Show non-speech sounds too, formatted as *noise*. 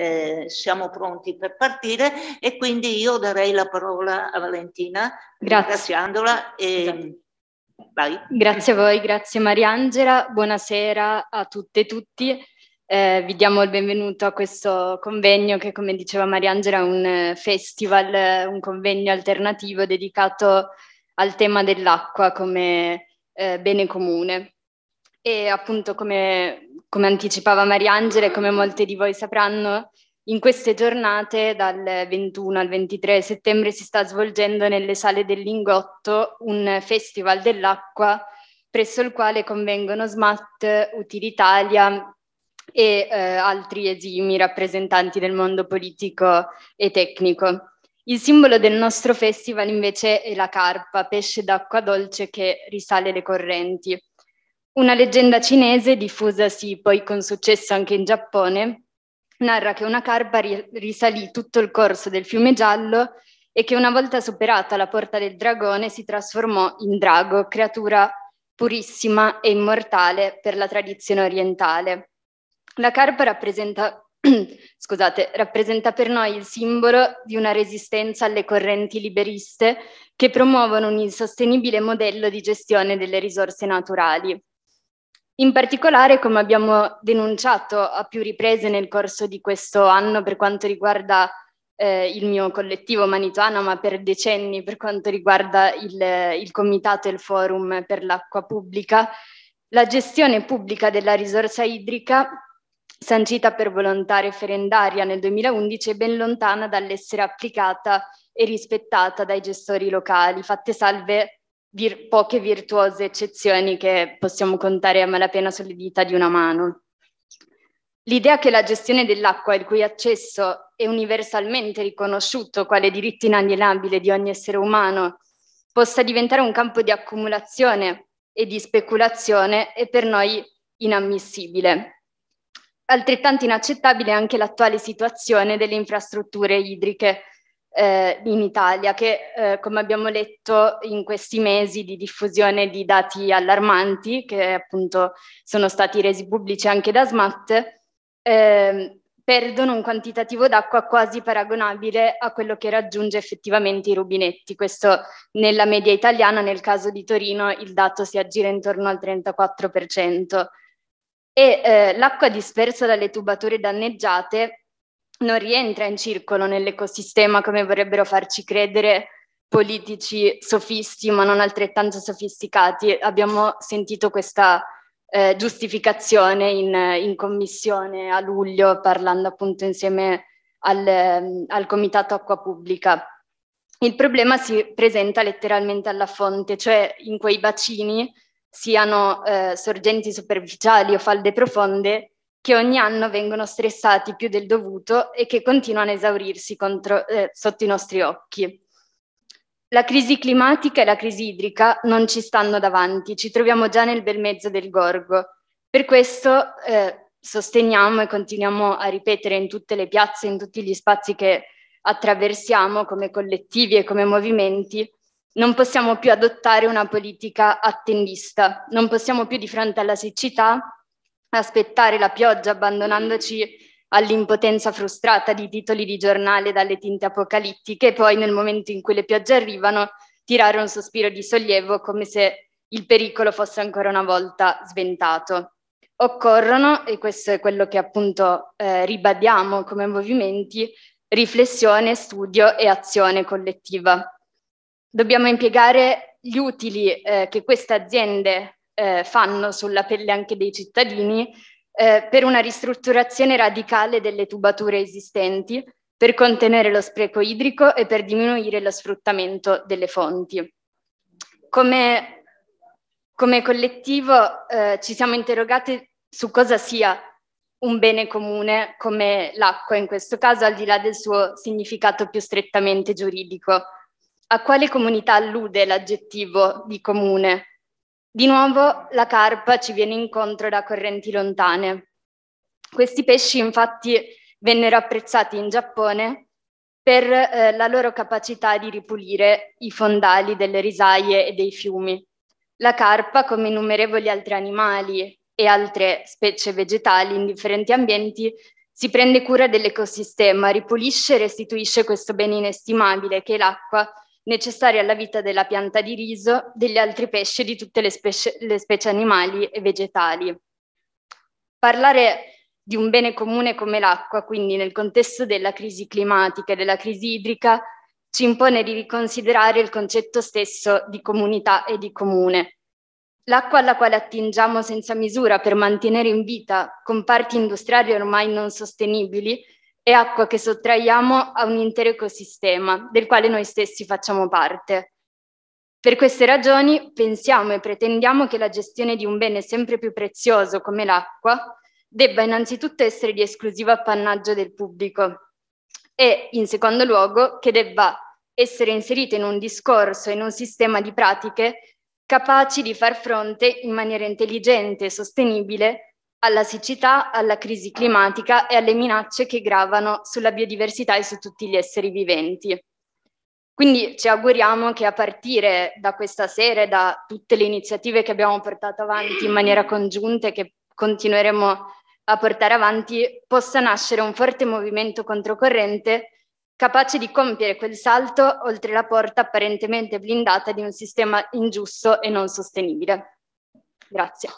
Eh, siamo pronti per partire e quindi io darei la parola a Valentina grazie. ringraziandola. E... Esatto. Grazie a voi, grazie Mariangela, buonasera a tutte e tutti. Eh, vi diamo il benvenuto a questo convegno che, come diceva Mariangela, è un eh, festival, eh, un convegno alternativo dedicato al tema dell'acqua come eh, bene comune. E appunto, come come anticipava Mariangela e come molte di voi sapranno, in queste giornate, dal 21 al 23 settembre, si sta svolgendo nelle sale del Lingotto un festival dell'acqua presso il quale convengono SMAT, Utilitalia e eh, altri esimi rappresentanti del mondo politico e tecnico. Il simbolo del nostro festival invece è la carpa, pesce d'acqua dolce che risale le correnti. Una leggenda cinese, diffusasi poi con successo anche in Giappone, narra che una carpa ri- risalì tutto il corso del fiume giallo e che una volta superata la porta del dragone si trasformò in drago, creatura purissima e immortale per la tradizione orientale. La carpa rappresenta, *clears throat* scusate, rappresenta per noi il simbolo di una resistenza alle correnti liberiste che promuovono un insostenibile modello di gestione delle risorse naturali in particolare, come abbiamo denunciato a più riprese nel corso di questo anno per quanto riguarda eh, il mio collettivo Manitoana, ma per decenni per quanto riguarda il, il comitato e il forum per l'acqua pubblica, la gestione pubblica della risorsa idrica sancita per volontà referendaria nel 2011 è ben lontana dall'essere applicata e rispettata dai gestori locali, fatte salve vir- poche virtuose eccezioni che possiamo contare a malapena sulle dita di una mano. L'idea che la gestione dell'acqua, il cui accesso è universalmente riconosciuto quale diritto inalienabile di ogni essere umano, possa diventare un campo di accumulazione e di speculazione è per noi inammissibile. Altrettanto inaccettabile è anche l'attuale situazione delle infrastrutture idriche, eh, in Italia che, eh, come abbiamo letto in questi mesi di diffusione di dati allarmanti che appunto sono stati resi pubblici anche da SMAT, eh, perdono un quantitativo d'acqua quasi paragonabile a quello che raggiunge effettivamente i rubinetti. Questo nella media italiana, nel caso di Torino, il dato si aggira intorno al 34%. E eh, l'acqua dispersa dalle tubature danneggiate non rientra in circolo nell'ecosistema come vorrebbero farci credere politici sofisti ma non altrettanto sofisticati. Abbiamo sentito questa eh, giustificazione in, in, commissione a luglio parlando appunto insieme al, al Comitato Acqua Pubblica. Il problema si presenta letteralmente alla fonte, cioè in quei bacini siano eh, sorgenti superficiali o falde profonde, che ogni anno vengono stressati più del dovuto e che continuano a esaurirsi contro, eh, sotto i nostri occhi. La crisi climatica e la crisi idrica non ci stanno davanti, ci troviamo già nel bel mezzo del gorgo. Per questo eh, sosteniamo e continuiamo a ripetere in tutte le piazze, in tutti gli spazi che attraversiamo come collettivi e come movimenti, non possiamo più adottare una politica attendista, non possiamo più di fronte alla siccità aspettare la pioggia abbandonandoci all'impotenza frustrata di titoli di giornale dalle tinte apocalittiche e poi nel momento in cui le piogge arrivano tirare un sospiro di sollievo come se il pericolo fosse ancora una volta sventato. Occorrono, e questo è quello che appunto eh, ribadiamo come movimenti, riflessione, studio e azione collettiva. Dobbiamo impiegare gli utili eh, che queste aziende eh, fanno sulla pelle anche dei cittadini eh, per una ristrutturazione radicale delle tubature esistenti, per contenere lo spreco idrico e per diminuire lo sfruttamento delle fonti. Come, come collettivo eh, ci siamo interrogati su cosa sia un bene comune come l'acqua, in questo caso al di là del suo significato più strettamente giuridico. A quale comunità allude l'aggettivo di comune? Di nuovo la carpa ci viene incontro da correnti lontane. Questi pesci infatti vennero apprezzati in Giappone per eh, la loro capacità di ripulire i fondali delle risaie e dei fiumi. La carpa, come innumerevoli altri animali e altre specie vegetali in differenti ambienti, si prende cura dell'ecosistema, ripulisce e restituisce questo bene inestimabile che è l'acqua necessarie alla vita della pianta di riso, degli altri pesci e di tutte le specie, le specie animali e vegetali. Parlare di un bene comune come l'acqua, quindi nel contesto della crisi climatica e della crisi idrica, ci impone di riconsiderare il concetto stesso di comunità e di comune. L'acqua alla quale attingiamo senza misura per mantenere in vita comparti industriali ormai non sostenibili è acqua che sottraiamo a un intero ecosistema del quale noi stessi facciamo parte. Per queste ragioni pensiamo e pretendiamo che la gestione di un bene sempre più prezioso come l'acqua debba innanzitutto essere di esclusivo appannaggio del pubblico e, in secondo luogo, che debba essere inserita in un discorso, e in un sistema di pratiche capaci di far fronte in maniera intelligente e sostenibile alla siccità, alla crisi climatica e alle minacce che gravano sulla biodiversità e su tutti gli esseri viventi. Quindi ci auguriamo che a partire da questa sera, e da tutte le iniziative che abbiamo portato avanti in maniera congiunta e che continueremo a portare avanti, possa nascere un forte movimento controcorrente capace di compiere quel salto oltre la porta apparentemente blindata di un sistema ingiusto e non sostenibile. Grazie.